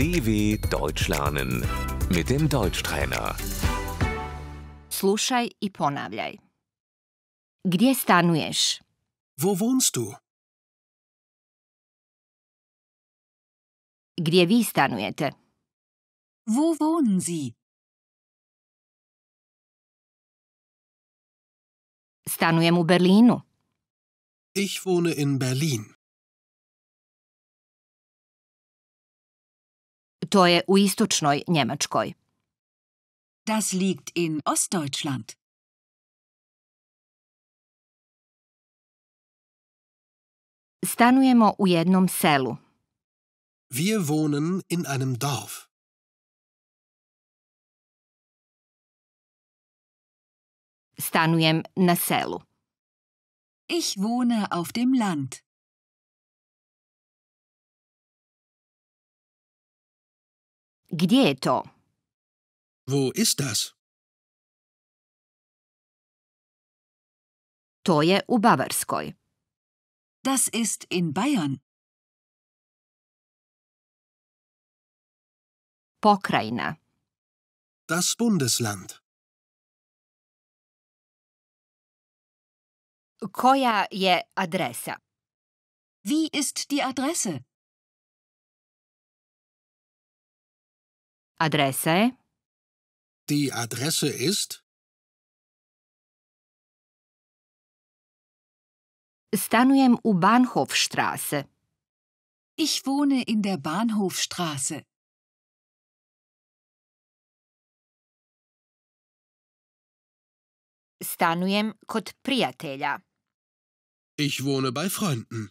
DW Deutsch lernen mit dem Deutschtrainer. Slušaj i ponavljaj. Gdje stanuješ? Wo wohnst du? Gdje vi stanujete? Wo wohnen Sie? Stanujem u Berlinu. Ich wohne in Berlin. To je u istočnoj Njemačkoj. Das liegt in Ostdeutschland. Stanujemo u jednom selu. Wir wohnen in einem Dorf. Stanujem na selu. Ich wohne auf dem Land. Gdje je to? Wo ist das? To je u Bavarskoj. Das ist in Bayern. Pokrajina. Das Bundesland. Koja je adresa? Wie ist die Adresse? Adresse Die Adresse ist Stanujem u Bahnhofstraße. Ich wohne in der Bahnhofstraße. Stanujem kod prijatelja. Ich wohne bei Freunden.